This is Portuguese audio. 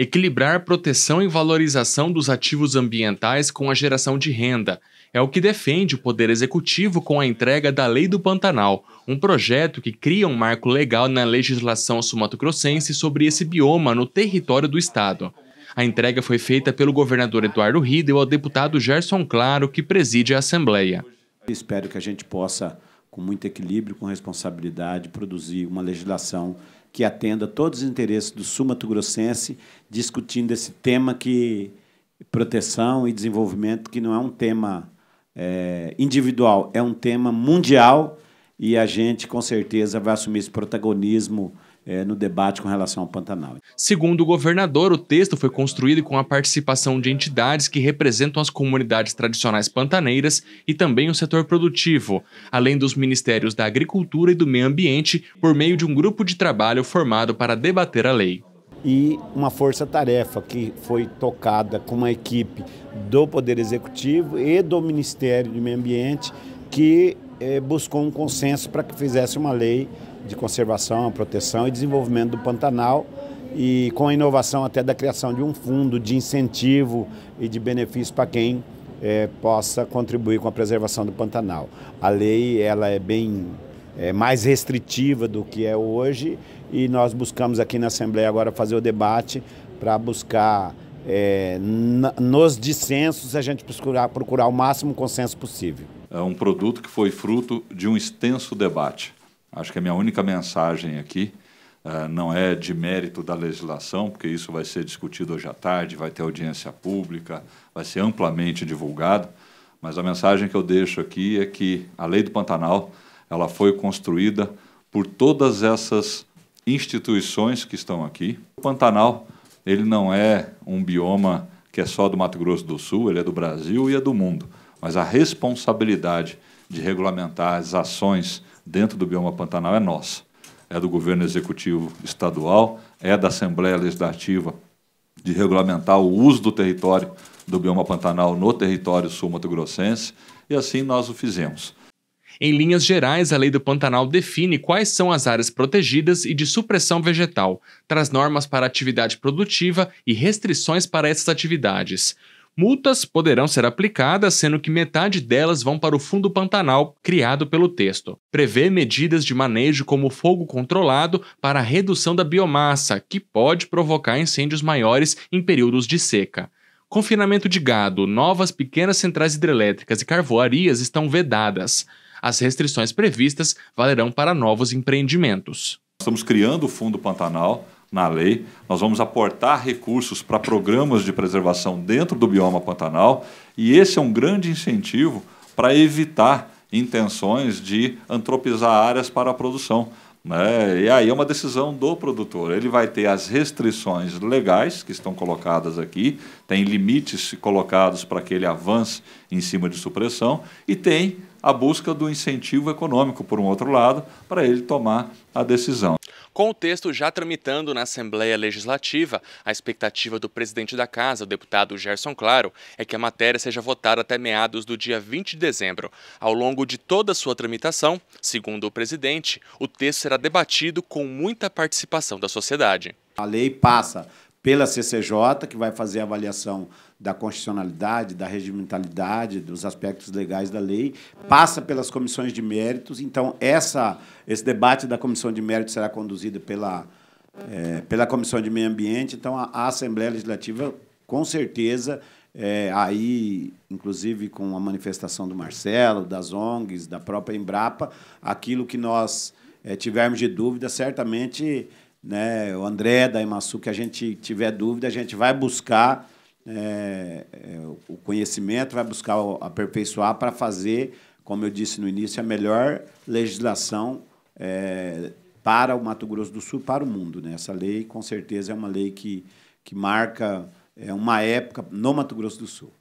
Equilibrar proteção e valorização dos ativos ambientais com a geração de renda é o que defende o Poder Executivo com a entrega da Lei do Pantanal, um projeto que cria um marco legal na legislação sumatocrossense sobre esse bioma no território do Estado. A entrega foi feita pelo governador Eduardo Riedel ao deputado Gerson Claro, que preside a Assembleia. Espero que a gente possa com muito equilíbrio, com responsabilidade, produzir uma legislação que atenda todos os interesses do sul grossense discutindo esse tema que proteção e desenvolvimento, que não é um tema é, individual, é um tema mundial e a gente, com certeza, vai assumir esse protagonismo é, no debate com relação ao Pantanal. Segundo o governador, o texto foi construído com a participação de entidades que representam as comunidades tradicionais pantaneiras e também o setor produtivo, além dos ministérios da Agricultura e do Meio Ambiente, por meio de um grupo de trabalho formado para debater a lei e uma força-tarefa que foi tocada com uma equipe do Poder Executivo e do Ministério do Meio Ambiente que eh, buscou um consenso para que fizesse uma lei de conservação, proteção e desenvolvimento do Pantanal e com a inovação até da criação de um fundo de incentivo e de benefício para quem eh, possa contribuir com a preservação do Pantanal. A lei ela é bem é, mais restritiva do que é hoje e nós buscamos aqui na Assembleia agora fazer o debate para buscar é, nos dissensos a gente procurar, procurar o máximo consenso possível. É um produto que foi fruto de um extenso debate. Acho que a minha única mensagem aqui uh, não é de mérito da legislação, porque isso vai ser discutido hoje à tarde, vai ter audiência pública, vai ser amplamente divulgado, mas a mensagem que eu deixo aqui é que a Lei do Pantanal ela foi construída por todas essas instituições que estão aqui. O Pantanal ele não é um bioma que é só do Mato Grosso do Sul, ele é do Brasil e é do mundo. Mas a responsabilidade de regulamentar as ações dentro do bioma Pantanal é nossa. É do governo executivo estadual, é da Assembleia Legislativa de regulamentar o uso do território do bioma Pantanal no território sul-mato-grossense, e assim nós o fizemos. Em linhas gerais, a Lei do Pantanal define quais são as áreas protegidas e de supressão vegetal, traz normas para atividade produtiva e restrições para essas atividades. Multas poderão ser aplicadas, sendo que metade delas vão para o Fundo Pantanal, criado pelo texto. Prevê medidas de manejo como fogo controlado para a redução da biomassa, que pode provocar incêndios maiores em períodos de seca. Confinamento de gado, novas pequenas centrais hidrelétricas e carvoarias estão vedadas. As restrições previstas valerão para novos empreendimentos. Estamos criando o Fundo Pantanal na lei, nós vamos aportar recursos para programas de preservação dentro do bioma Pantanal e esse é um grande incentivo para evitar intenções de antropizar áreas para a produção. Né? E aí é uma decisão do produtor. Ele vai ter as restrições legais que estão colocadas aqui, tem limites colocados para que ele avance em cima de supressão e tem a busca do incentivo econômico, por um outro lado, para ele tomar a decisão. Com o texto já tramitando na Assembleia Legislativa, a expectativa do presidente da casa, o deputado Gerson Claro, é que a matéria seja votada até meados do dia 20 de dezembro. Ao longo de toda a sua tramitação, segundo o presidente, o texto será debatido com muita participação da sociedade. A lei passa pela CCJ, que vai fazer a avaliação da constitucionalidade, da regimentalidade, dos aspectos legais da lei, passa pelas comissões de méritos. Então, essa, esse debate da comissão de méritos será conduzido pela, é, pela Comissão de Meio Ambiente. Então, a, a Assembleia Legislativa, com certeza, é, aí, inclusive com a manifestação do Marcelo, das ONGs, da própria Embrapa, aquilo que nós é, tivermos de dúvida, certamente né, o André da Imaçu, que a gente tiver dúvida, a gente vai buscar é, é o conhecimento, vai buscar aperfeiçoar para fazer, como eu disse no início, a melhor legislação é, para o Mato Grosso do Sul, para o mundo. Né? Essa lei, com certeza, é uma lei que, que marca é uma época no Mato Grosso do Sul.